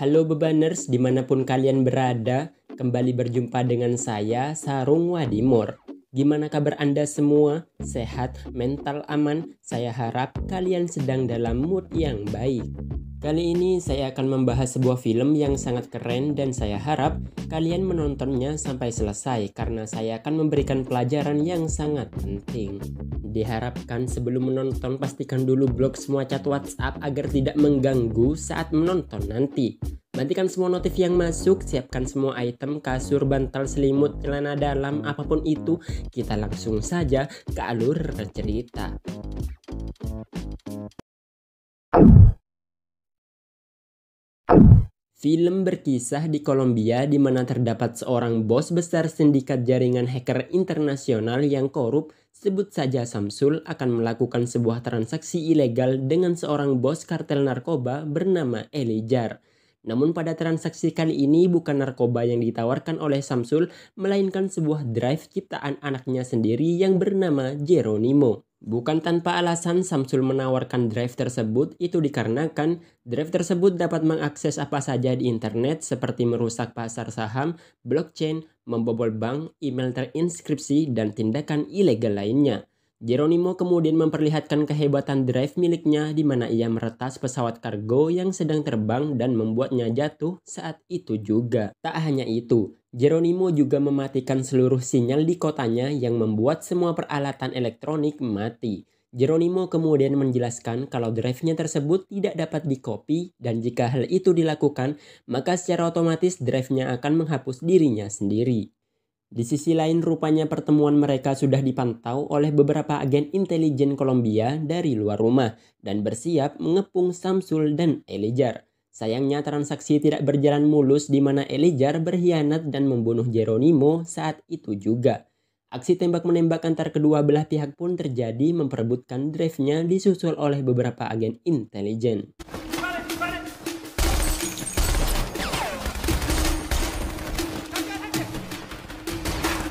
Halo Bebaners dimanapun kalian berada, kembali berjumpa dengan saya Sarung Wadimor. Gimana kabar Anda semua? Sehat, mental aman, saya harap kalian sedang dalam mood yang baik. Kali ini saya akan membahas sebuah film yang sangat keren dan saya harap kalian menontonnya sampai selesai karena saya akan memberikan pelajaran yang sangat penting. Diharapkan sebelum menonton pastikan dulu blok semua chat WhatsApp agar tidak mengganggu saat menonton nanti. Matikan semua notif yang masuk, siapkan semua item, kasur, bantal, selimut, celana dalam, apapun itu, kita langsung saja ke alur cerita. Film berkisah di Kolombia di mana terdapat seorang bos besar sindikat jaringan hacker internasional yang korup, sebut saja Samsul akan melakukan sebuah transaksi ilegal dengan seorang bos kartel narkoba bernama Elijar. Namun pada transaksi kali ini bukan narkoba yang ditawarkan oleh Samsul, melainkan sebuah drive ciptaan anaknya sendiri yang bernama Jeronimo. Bukan tanpa alasan Samsul menawarkan drive tersebut itu dikarenakan drive tersebut dapat mengakses apa saja di internet seperti merusak pasar saham, blockchain, membobol bank, email terinskripsi, dan tindakan ilegal lainnya. Jeronimo kemudian memperlihatkan kehebatan drive miliknya di mana ia meretas pesawat kargo yang sedang terbang dan membuatnya jatuh saat itu juga. Tak hanya itu, Geronimo juga mematikan seluruh sinyal di kotanya yang membuat semua peralatan elektronik mati. Geronimo kemudian menjelaskan kalau drive-nya tersebut tidak dapat dikopi dan jika hal itu dilakukan, maka secara otomatis drive-nya akan menghapus dirinya sendiri. Di sisi lain rupanya pertemuan mereka sudah dipantau oleh beberapa agen intelijen Kolombia dari luar rumah dan bersiap mengepung Samsul dan Elijah. Sayangnya transaksi tidak berjalan mulus di mana Elijar berkhianat dan membunuh Jeronimo saat itu juga. Aksi tembak-menembak antar kedua belah pihak pun terjadi memperebutkan drive-nya disusul oleh beberapa agen intelijen.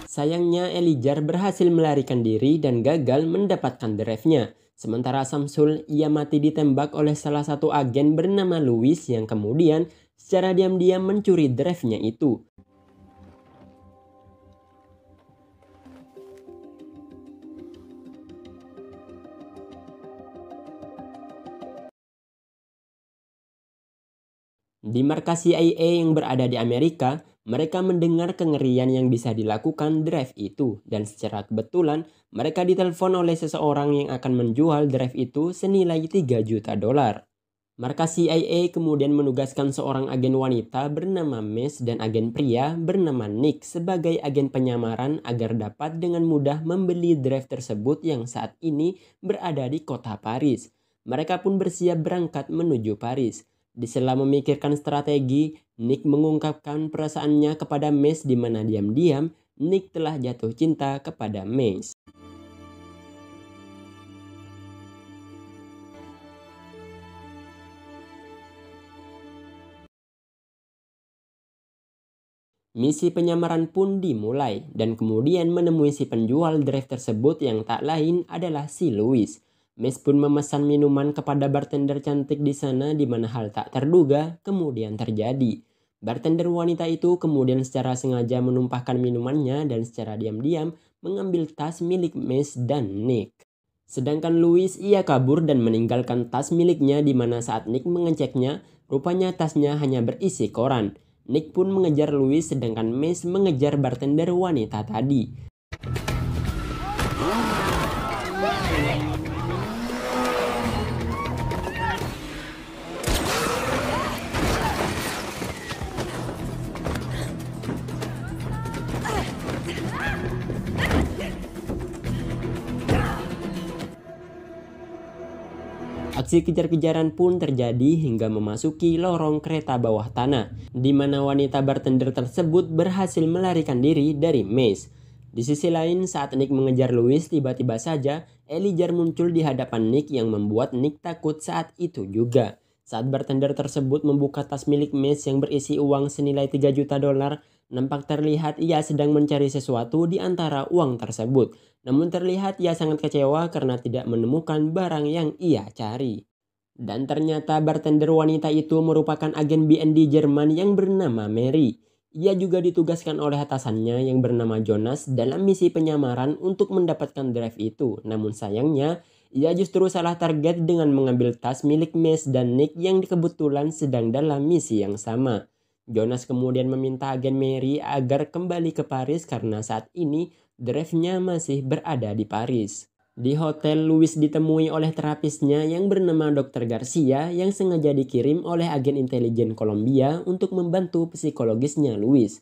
Sayangnya Elijar berhasil melarikan diri dan gagal mendapatkan drive-nya. Sementara Samsul, ia mati ditembak oleh salah satu agen bernama Louis yang kemudian secara diam-diam mencuri drive-nya itu. Di markas CIA yang berada di Amerika, mereka mendengar kengerian yang bisa dilakukan drive itu dan secara kebetulan mereka ditelepon oleh seseorang yang akan menjual drive itu senilai 3 juta dolar. Markas CIA kemudian menugaskan seorang agen wanita bernama Miss dan agen pria bernama Nick sebagai agen penyamaran agar dapat dengan mudah membeli drive tersebut yang saat ini berada di kota Paris. Mereka pun bersiap berangkat menuju Paris. Di sela memikirkan strategi, Nick mengungkapkan perasaannya kepada Miss di mana diam-diam Nick telah jatuh cinta kepada Miss. Misi penyamaran pun dimulai dan kemudian menemui si penjual drive tersebut yang tak lain adalah si Louis. Miss pun memesan minuman kepada bartender cantik di sana di mana hal tak terduga kemudian terjadi. Bartender wanita itu kemudian secara sengaja menumpahkan minumannya dan secara diam-diam mengambil tas milik Miss dan Nick. Sedangkan Louis ia kabur dan meninggalkan tas miliknya di mana saat Nick mengeceknya, rupanya tasnya hanya berisi koran. Nick pun mengejar Louis sedangkan Miss mengejar bartender wanita tadi. Aksi kejar-kejaran pun terjadi hingga memasuki lorong kereta bawah tanah, di mana wanita bartender tersebut berhasil melarikan diri dari Mace. Di sisi lain, saat Nick mengejar Louis, tiba-tiba saja Elijah muncul di hadapan Nick yang membuat Nick takut saat itu juga. Saat bartender tersebut membuka tas milik Mace yang berisi uang senilai 3 juta dolar, Nampak terlihat ia sedang mencari sesuatu di antara uang tersebut. Namun terlihat ia sangat kecewa karena tidak menemukan barang yang ia cari. Dan ternyata bartender wanita itu merupakan agen BND Jerman yang bernama Mary. Ia juga ditugaskan oleh atasannya yang bernama Jonas dalam misi penyamaran untuk mendapatkan drive itu. Namun sayangnya, ia justru salah target dengan mengambil tas milik Mes dan Nick yang kebetulan sedang dalam misi yang sama. Jonas kemudian meminta agen Mary agar kembali ke Paris karena saat ini drive-nya masih berada di Paris. Di hotel, Louis ditemui oleh terapisnya yang bernama Dr. Garcia yang sengaja dikirim oleh agen intelijen Kolombia untuk membantu psikologisnya Louis.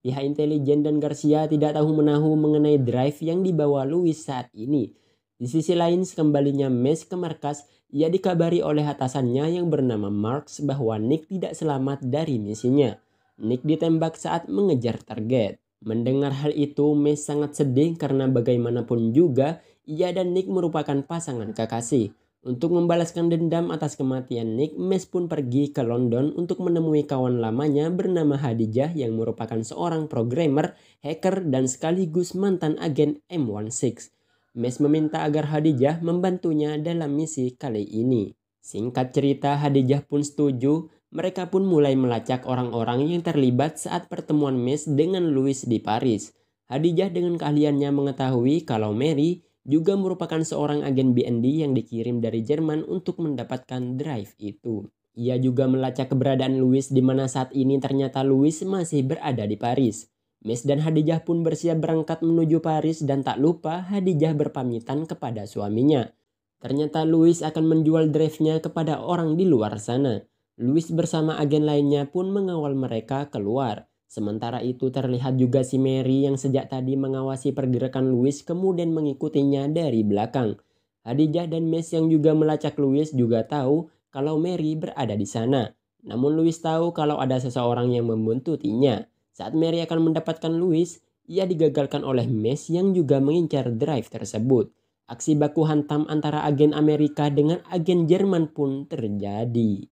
Pihak intelijen dan Garcia tidak tahu menahu mengenai drive yang dibawa Louis saat ini. Di sisi lain, sekembalinya Mes ke markas ia dikabari oleh atasannya yang bernama Marx bahwa Nick tidak selamat dari misinya. Nick ditembak saat mengejar target. Mendengar hal itu, Mes sangat sedih karena bagaimanapun juga ia dan Nick merupakan pasangan kekasih. Untuk membalaskan dendam atas kematian Nick, Mes pun pergi ke London untuk menemui kawan lamanya bernama Hadijah yang merupakan seorang programmer, hacker, dan sekaligus mantan agen M16. Mes meminta agar Hadijah membantunya dalam misi kali ini. Singkat cerita, Hadijah pun setuju. Mereka pun mulai melacak orang-orang yang terlibat saat pertemuan Mes dengan Louis di Paris. Hadijah dengan keahliannya mengetahui kalau Mary juga merupakan seorang agen BND yang dikirim dari Jerman untuk mendapatkan drive itu. Ia juga melacak keberadaan Louis di mana saat ini ternyata Louis masih berada di Paris. Miss dan Hadijah pun bersiap berangkat menuju Paris dan tak lupa Hadijah berpamitan kepada suaminya. Ternyata Louis akan menjual drive-nya kepada orang di luar sana. Louis bersama agen lainnya pun mengawal mereka keluar. Sementara itu terlihat juga si Mary yang sejak tadi mengawasi pergerakan Louis kemudian mengikutinya dari belakang. Hadijah dan Miss yang juga melacak Louis juga tahu kalau Mary berada di sana. Namun Louis tahu kalau ada seseorang yang membuntutinya. Saat Mary akan mendapatkan Louis, ia digagalkan oleh Mesh yang juga mengincar drive tersebut. Aksi baku hantam antara agen Amerika dengan agen Jerman pun terjadi.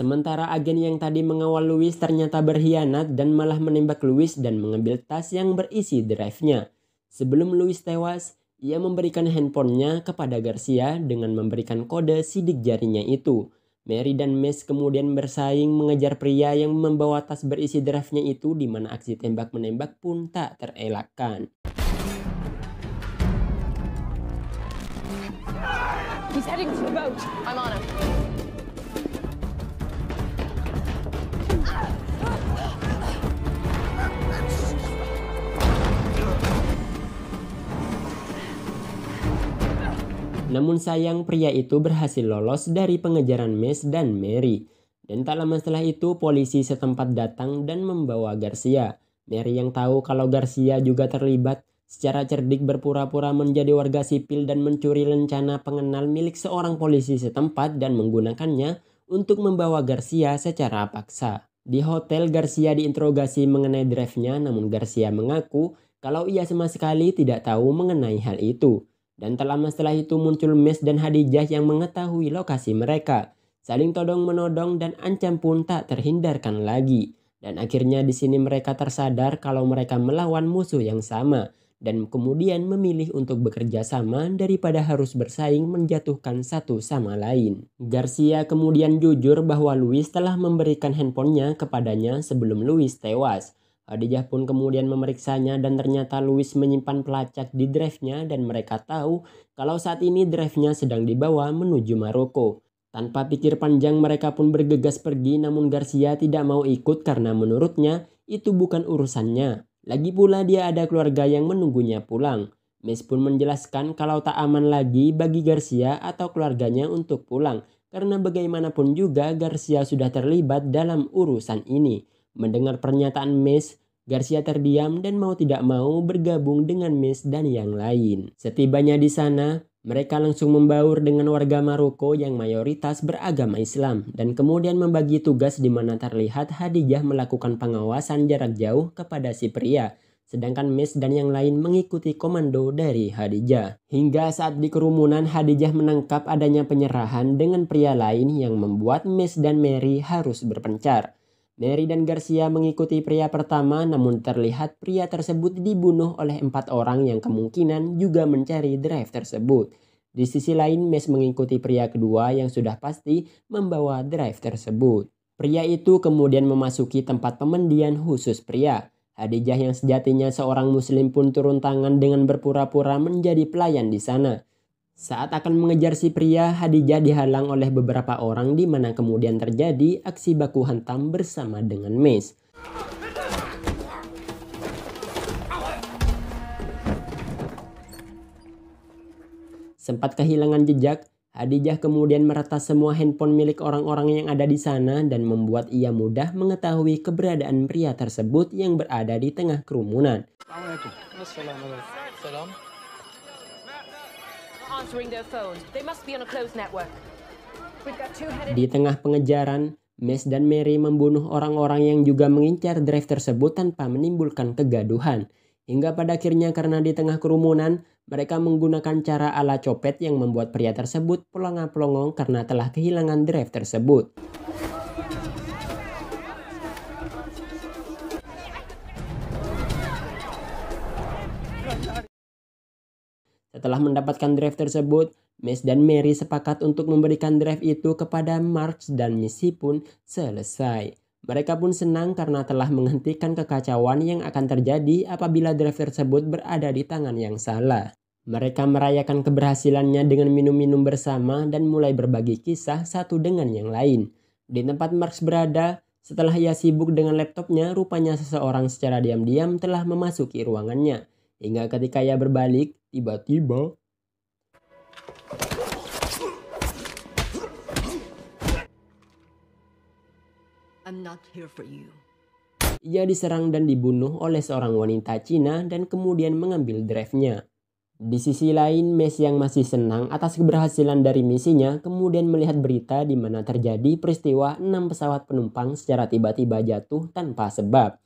Sementara agen yang tadi mengawal Louis ternyata berkhianat dan malah menembak Louis dan mengambil tas yang berisi drive-nya. Sebelum Louis tewas, ia memberikan handphonenya kepada Garcia dengan memberikan kode sidik jarinya itu. Mary dan Mace kemudian bersaing mengejar pria yang membawa tas berisi draftnya itu di mana aksi tembak-menembak pun tak terelakkan. He's Namun sayang pria itu berhasil lolos dari pengejaran Mes dan Mary. Dan tak lama setelah itu polisi setempat datang dan membawa Garcia. Mary yang tahu kalau Garcia juga terlibat secara cerdik berpura-pura menjadi warga sipil dan mencuri lencana pengenal milik seorang polisi setempat dan menggunakannya untuk membawa Garcia secara paksa. Di hotel Garcia diinterogasi mengenai drive-nya namun Garcia mengaku kalau ia sama sekali tidak tahu mengenai hal itu. Dan tak lama setelah itu muncul Mes dan Hadijah yang mengetahui lokasi mereka. Saling todong menodong dan ancam pun tak terhindarkan lagi. Dan akhirnya di sini mereka tersadar kalau mereka melawan musuh yang sama dan kemudian memilih untuk bekerja sama daripada harus bersaing menjatuhkan satu sama lain. Garcia kemudian jujur bahwa Luis telah memberikan handphonenya kepadanya sebelum Luis tewas Adijah pun kemudian memeriksanya dan ternyata Louis menyimpan pelacak di drive-nya dan mereka tahu kalau saat ini drive-nya sedang dibawa menuju Maroko. Tanpa pikir panjang mereka pun bergegas pergi namun Garcia tidak mau ikut karena menurutnya itu bukan urusannya. Lagi pula dia ada keluarga yang menunggunya pulang. Miss pun menjelaskan kalau tak aman lagi bagi Garcia atau keluarganya untuk pulang karena bagaimanapun juga Garcia sudah terlibat dalam urusan ini. Mendengar pernyataan Miss, Garcia terdiam dan mau tidak mau bergabung dengan Miss dan yang lain. Setibanya di sana, mereka langsung membaur dengan warga Maroko yang mayoritas beragama Islam dan kemudian membagi tugas di mana terlihat Hadijah melakukan pengawasan jarak jauh kepada si pria sedangkan Miss dan yang lain mengikuti komando dari Hadijah. Hingga saat di kerumunan Hadijah menangkap adanya penyerahan dengan pria lain yang membuat Miss dan Mary harus berpencar. Mary dan Garcia mengikuti pria pertama namun terlihat pria tersebut dibunuh oleh empat orang yang kemungkinan juga mencari drive tersebut. Di sisi lain, Mes mengikuti pria kedua yang sudah pasti membawa drive tersebut. Pria itu kemudian memasuki tempat pemandian khusus pria. Hadijah yang sejatinya seorang muslim pun turun tangan dengan berpura-pura menjadi pelayan di sana. Saat akan mengejar si pria, Hadijah dihalang oleh beberapa orang di mana kemudian terjadi aksi baku hantam bersama dengan Mes. Sempat kehilangan jejak, Hadijah kemudian meretas semua handphone milik orang-orang yang ada di sana dan membuat ia mudah mengetahui keberadaan pria tersebut yang berada di tengah kerumunan. Di tengah pengejaran, Mes dan Mary membunuh orang-orang yang juga mengincar drive tersebut tanpa menimbulkan kegaduhan. Hingga pada akhirnya karena di tengah kerumunan, mereka menggunakan cara ala copet yang membuat pria tersebut pulang pelongong karena telah kehilangan drive tersebut. Setelah mendapatkan drive tersebut, Miss dan Mary sepakat untuk memberikan drive itu kepada Marx dan Missy pun selesai. Mereka pun senang karena telah menghentikan kekacauan yang akan terjadi apabila drive tersebut berada di tangan yang salah. Mereka merayakan keberhasilannya dengan minum-minum bersama dan mulai berbagi kisah satu dengan yang lain. Di tempat Marx berada, setelah ia sibuk dengan laptopnya, rupanya seseorang secara diam-diam telah memasuki ruangannya. Hingga ketika ia berbalik, tiba-tiba Ia diserang dan dibunuh oleh seorang wanita Cina dan kemudian mengambil drive-nya. Di sisi lain, Messi yang masih senang atas keberhasilan dari misinya kemudian melihat berita di mana terjadi peristiwa 6 pesawat penumpang secara tiba-tiba jatuh tanpa sebab.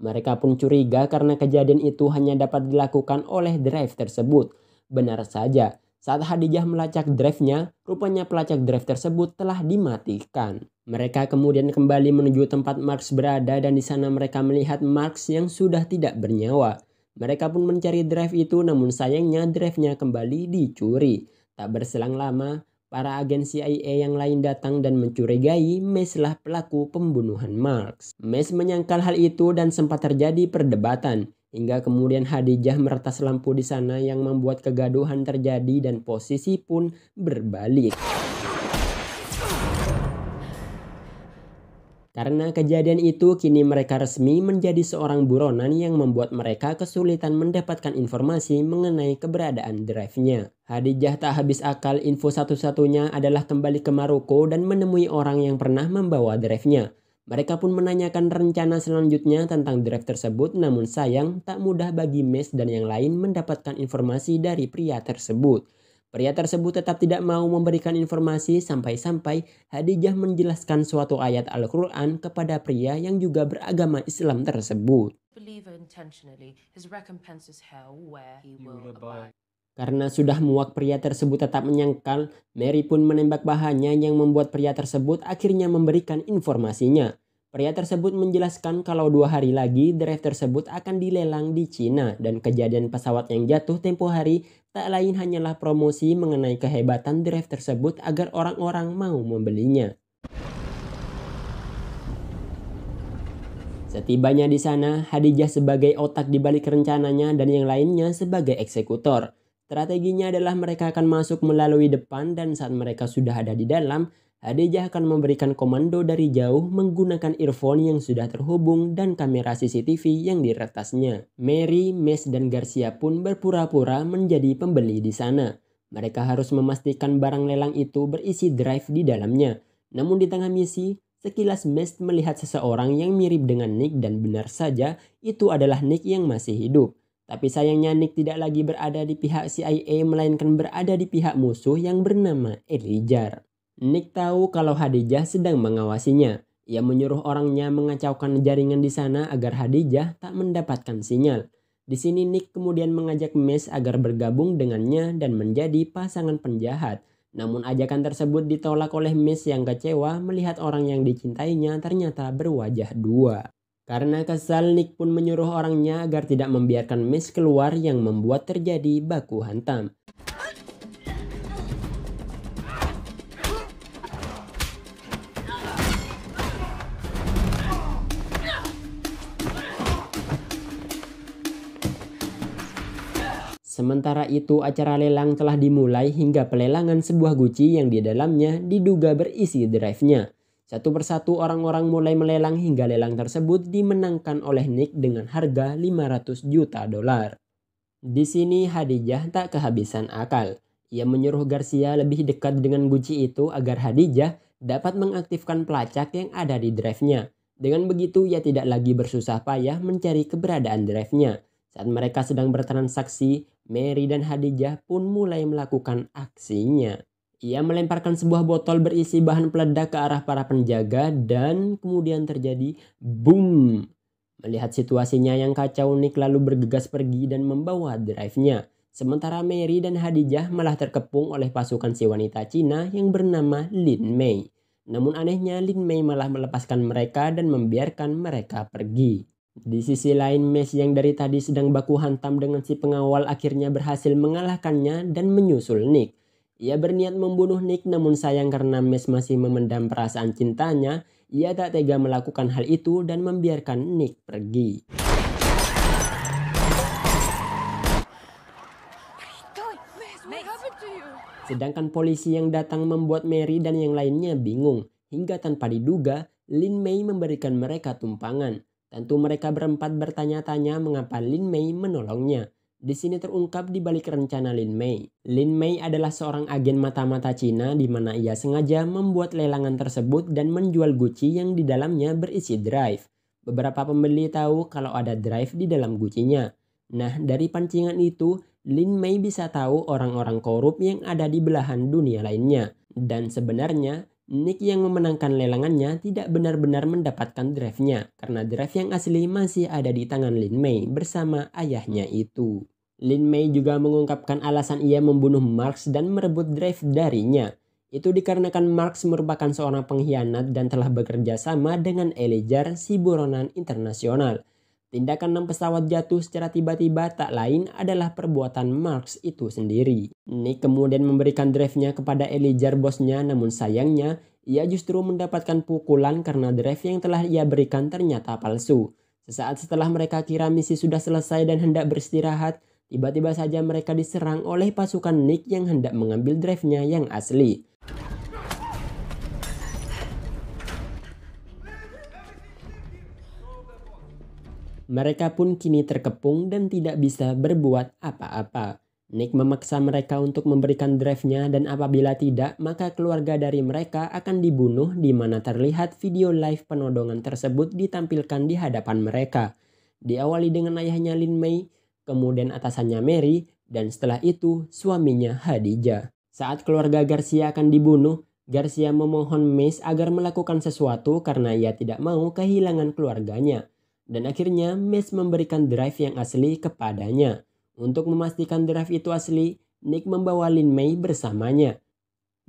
Mereka pun curiga karena kejadian itu hanya dapat dilakukan oleh drive tersebut. Benar saja, saat Hadijah melacak drive-nya, rupanya pelacak drive tersebut telah dimatikan. Mereka kemudian kembali menuju tempat Marx berada dan di sana mereka melihat Marx yang sudah tidak bernyawa. Mereka pun mencari drive itu namun sayangnya drive-nya kembali dicuri. Tak berselang lama, para agen CIA yang lain datang dan mencurigai Mace lah pelaku pembunuhan Marx. Mes menyangkal hal itu dan sempat terjadi perdebatan. Hingga kemudian Hadijah meretas lampu di sana yang membuat kegaduhan terjadi dan posisi pun berbalik. Karena kejadian itu, kini mereka resmi menjadi seorang buronan yang membuat mereka kesulitan mendapatkan informasi mengenai keberadaan drive-nya. Hadijah tak habis akal info satu-satunya adalah kembali ke Maroko dan menemui orang yang pernah membawa drive-nya. Mereka pun menanyakan rencana selanjutnya tentang drive tersebut namun sayang tak mudah bagi Mes dan yang lain mendapatkan informasi dari pria tersebut. Pria tersebut tetap tidak mau memberikan informasi sampai-sampai Hadijah menjelaskan suatu ayat Al-Quran kepada pria yang juga beragama Islam tersebut. Karena sudah muak pria tersebut tetap menyangkal, Mary pun menembak bahannya yang membuat pria tersebut akhirnya memberikan informasinya. Pria tersebut menjelaskan kalau dua hari lagi drive tersebut akan dilelang di Cina dan kejadian pesawat yang jatuh tempo hari tak lain hanyalah promosi mengenai kehebatan drive tersebut agar orang-orang mau membelinya. Setibanya di sana, Hadijah sebagai otak di balik rencananya dan yang lainnya sebagai eksekutor. Strateginya adalah mereka akan masuk melalui depan dan saat mereka sudah ada di dalam, Adeja akan memberikan komando dari jauh menggunakan earphone yang sudah terhubung dan kamera CCTV yang diretasnya. Mary, Mes, dan Garcia pun berpura-pura menjadi pembeli di sana. Mereka harus memastikan barang lelang itu berisi drive di dalamnya. Namun di tengah misi, sekilas Mes melihat seseorang yang mirip dengan Nick dan benar saja itu adalah Nick yang masih hidup. Tapi sayangnya Nick tidak lagi berada di pihak CIA melainkan berada di pihak musuh yang bernama Elijah. Nick tahu kalau Hadijah sedang mengawasinya. Ia menyuruh orangnya mengacaukan jaringan di sana agar Hadijah tak mendapatkan sinyal. Di sini Nick kemudian mengajak Miss agar bergabung dengannya dan menjadi pasangan penjahat. Namun ajakan tersebut ditolak oleh Miss yang kecewa melihat orang yang dicintainya ternyata berwajah dua. Karena kesal, Nick pun menyuruh orangnya agar tidak membiarkan Miss keluar yang membuat terjadi baku hantam. Sementara itu, acara lelang telah dimulai hingga pelelangan sebuah guci yang di dalamnya diduga berisi drive-nya. Satu persatu orang-orang mulai melelang hingga lelang tersebut dimenangkan oleh Nick dengan harga 500 juta dolar. Di sini Hadijah tak kehabisan akal. Ia menyuruh Garcia lebih dekat dengan guci itu agar Hadijah dapat mengaktifkan pelacak yang ada di drive-nya. Dengan begitu ia tidak lagi bersusah payah mencari keberadaan drive-nya. Saat mereka sedang bertransaksi, Mary dan Hadijah pun mulai melakukan aksinya. Ia melemparkan sebuah botol berisi bahan peledak ke arah para penjaga dan kemudian terjadi boom. Melihat situasinya yang kacau, Nick lalu bergegas pergi dan membawa drive-nya. Sementara Mary dan Hadijah malah terkepung oleh pasukan si wanita Cina yang bernama Lin Mei. Namun anehnya Lin Mei malah melepaskan mereka dan membiarkan mereka pergi. Di sisi lain, Messi yang dari tadi sedang baku hantam dengan si pengawal akhirnya berhasil mengalahkannya dan menyusul Nick. Ia berniat membunuh Nick namun sayang karena Messi masih memendam perasaan cintanya, ia tak tega melakukan hal itu dan membiarkan Nick pergi. Sedangkan polisi yang datang membuat Mary dan yang lainnya bingung. Hingga tanpa diduga, Lin Mei memberikan mereka tumpangan. Tentu mereka berempat bertanya-tanya mengapa Lin Mei menolongnya. Di sini terungkap di balik rencana Lin Mei. Lin Mei adalah seorang agen mata-mata Cina di mana ia sengaja membuat lelangan tersebut dan menjual Gucci yang di dalamnya berisi drive. Beberapa pembeli tahu kalau ada drive di dalam Gucci-nya. Nah, dari pancingan itu, Lin Mei bisa tahu orang-orang korup yang ada di belahan dunia lainnya. Dan sebenarnya, Nick yang memenangkan lelangannya tidak benar-benar mendapatkan draftnya karena draft yang asli masih ada di tangan Lin Mei bersama ayahnya itu. Lin Mei juga mengungkapkan alasan ia membunuh Marx dan merebut draft darinya. Itu dikarenakan Marx merupakan seorang pengkhianat dan telah bekerja sama dengan Elijah si buronan internasional Tindakan enam pesawat jatuh secara tiba-tiba tak lain adalah perbuatan Marx itu sendiri. Nick kemudian memberikan drive-nya kepada Elijah bosnya namun sayangnya ia justru mendapatkan pukulan karena drive yang telah ia berikan ternyata palsu. Sesaat setelah mereka kira misi sudah selesai dan hendak beristirahat, tiba-tiba saja mereka diserang oleh pasukan Nick yang hendak mengambil drive-nya yang asli. Mereka pun kini terkepung dan tidak bisa berbuat apa-apa. Nick memaksa mereka untuk memberikan drive-nya dan apabila tidak, maka keluarga dari mereka akan dibunuh di mana terlihat video live penodongan tersebut ditampilkan di hadapan mereka. Diawali dengan ayahnya Lin Mei, kemudian atasannya Mary, dan setelah itu suaminya Hadijah. Saat keluarga Garcia akan dibunuh, Garcia memohon Miss agar melakukan sesuatu karena ia tidak mau kehilangan keluarganya. Dan akhirnya Miss memberikan drive yang asli kepadanya. Untuk memastikan drive itu asli, Nick membawa Lin Mei bersamanya.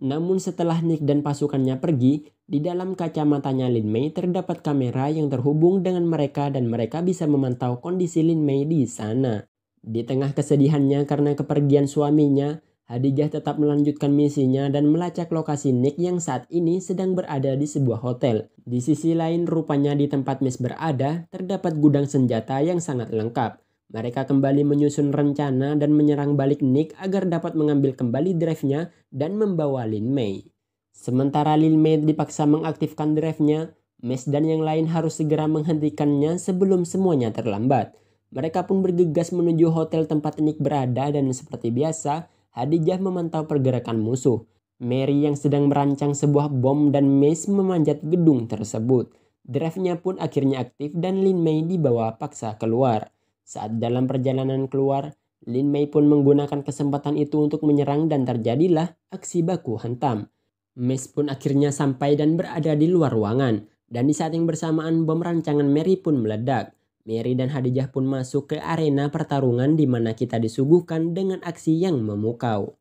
Namun setelah Nick dan pasukannya pergi, di dalam kacamatanya Lin Mei terdapat kamera yang terhubung dengan mereka dan mereka bisa memantau kondisi Lin Mei di sana. Di tengah kesedihannya karena kepergian suaminya, Hadijah tetap melanjutkan misinya dan melacak lokasi Nick yang saat ini sedang berada di sebuah hotel. Di sisi lain rupanya di tempat Miss berada terdapat gudang senjata yang sangat lengkap. Mereka kembali menyusun rencana dan menyerang balik Nick agar dapat mengambil kembali drive-nya dan membawa Lin Mei. Sementara Lin Mei dipaksa mengaktifkan drive-nya, Miss dan yang lain harus segera menghentikannya sebelum semuanya terlambat. Mereka pun bergegas menuju hotel tempat Nick berada dan seperti biasa, Hadijah memantau pergerakan musuh. Mary yang sedang merancang sebuah bom dan Mace memanjat gedung tersebut. Drive-nya pun akhirnya aktif dan Lin Mei dibawa paksa keluar. Saat dalam perjalanan keluar, Lin Mei pun menggunakan kesempatan itu untuk menyerang dan terjadilah aksi baku hantam. Mace pun akhirnya sampai dan berada di luar ruangan. Dan di saat yang bersamaan bom rancangan Mary pun meledak. Mary dan Hadijah pun masuk ke arena pertarungan di mana kita disuguhkan dengan aksi yang memukau.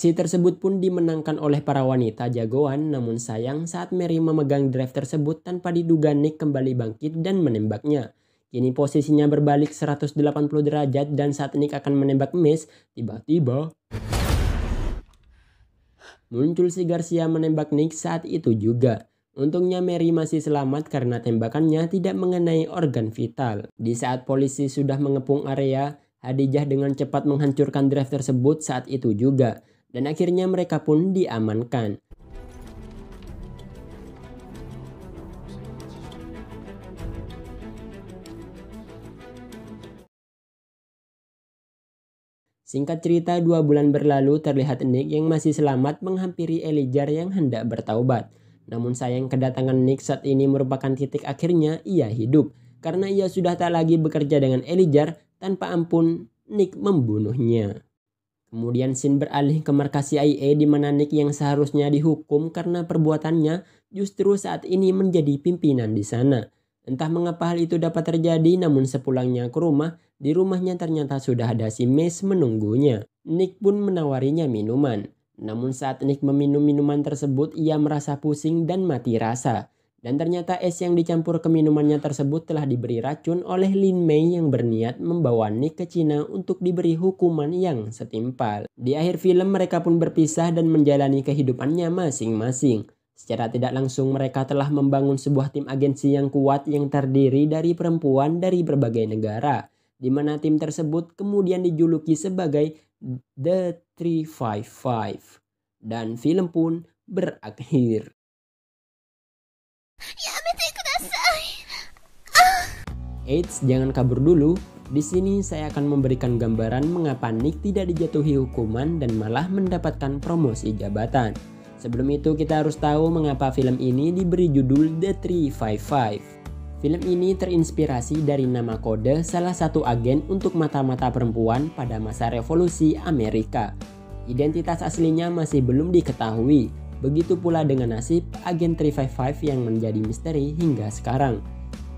Aksi tersebut pun dimenangkan oleh para wanita jagoan namun sayang saat Mary memegang drive tersebut tanpa diduga Nick kembali bangkit dan menembaknya. Kini posisinya berbalik 180 derajat dan saat Nick akan menembak Miss, tiba-tiba muncul si Garcia menembak Nick saat itu juga. Untungnya Mary masih selamat karena tembakannya tidak mengenai organ vital. Di saat polisi sudah mengepung area, Hadijah dengan cepat menghancurkan drive tersebut saat itu juga dan akhirnya mereka pun diamankan. Singkat cerita, dua bulan berlalu terlihat Nick yang masih selamat menghampiri Elijah yang hendak bertaubat. Namun sayang kedatangan Nick saat ini merupakan titik akhirnya ia hidup. Karena ia sudah tak lagi bekerja dengan Elijah, tanpa ampun Nick membunuhnya. Kemudian Sin beralih ke markas CIA e di mana Nick yang seharusnya dihukum karena perbuatannya justru saat ini menjadi pimpinan di sana. Entah mengapa hal itu dapat terjadi namun sepulangnya ke rumah, di rumahnya ternyata sudah ada si Miss menunggunya. Nick pun menawarinya minuman. Namun saat Nick meminum minuman tersebut ia merasa pusing dan mati rasa. Dan ternyata es yang dicampur ke minumannya tersebut telah diberi racun oleh Lin Mei yang berniat membawa Nick ke Cina untuk diberi hukuman yang setimpal. Di akhir film mereka pun berpisah dan menjalani kehidupannya masing-masing. Secara tidak langsung mereka telah membangun sebuah tim agensi yang kuat yang terdiri dari perempuan dari berbagai negara. Di mana tim tersebut kemudian dijuluki sebagai The 355. Dan film pun berakhir. めてください。Eits, ya, jangan kabur dulu. Di sini saya akan memberikan gambaran mengapa Nick tidak dijatuhi hukuman dan malah mendapatkan promosi jabatan. Sebelum itu kita harus tahu mengapa film ini diberi judul The 355. Film ini terinspirasi dari nama kode salah satu agen untuk mata-mata perempuan pada masa revolusi Amerika. Identitas aslinya masih belum diketahui, Begitu pula dengan nasib agen 355 yang menjadi misteri hingga sekarang.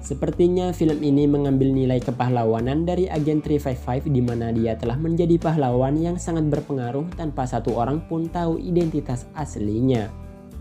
Sepertinya film ini mengambil nilai kepahlawanan dari agen 355 di mana dia telah menjadi pahlawan yang sangat berpengaruh tanpa satu orang pun tahu identitas aslinya.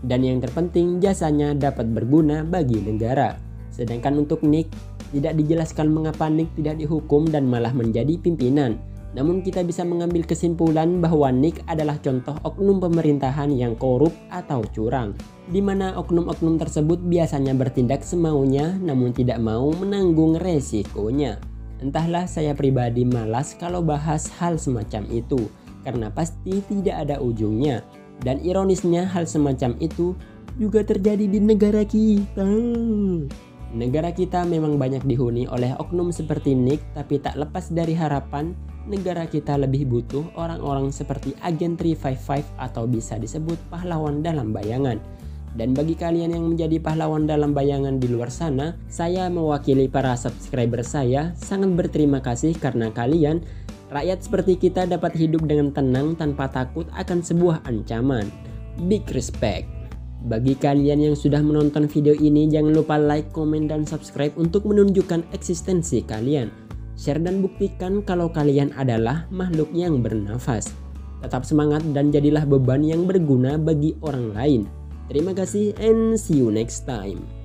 Dan yang terpenting jasanya dapat berguna bagi negara. Sedangkan untuk Nick, tidak dijelaskan mengapa Nick tidak dihukum dan malah menjadi pimpinan. Namun kita bisa mengambil kesimpulan bahwa Nick adalah contoh oknum pemerintahan yang korup atau curang, di mana oknum-oknum tersebut biasanya bertindak semaunya namun tidak mau menanggung resikonya. Entahlah saya pribadi malas kalau bahas hal semacam itu, karena pasti tidak ada ujungnya. Dan ironisnya hal semacam itu juga terjadi di negara kita. Negara kita memang banyak dihuni oleh oknum seperti Nick, tapi tak lepas dari harapan negara kita lebih butuh orang-orang seperti agen 355 atau bisa disebut pahlawan dalam bayangan. Dan bagi kalian yang menjadi pahlawan dalam bayangan di luar sana, saya mewakili para subscriber saya sangat berterima kasih karena kalian, rakyat seperti kita dapat hidup dengan tenang tanpa takut akan sebuah ancaman. Big respect. Bagi kalian yang sudah menonton video ini, jangan lupa like, komen, dan subscribe untuk menunjukkan eksistensi kalian. Share dan buktikan kalau kalian adalah makhluk yang bernafas. Tetap semangat dan jadilah beban yang berguna bagi orang lain. Terima kasih and see you next time.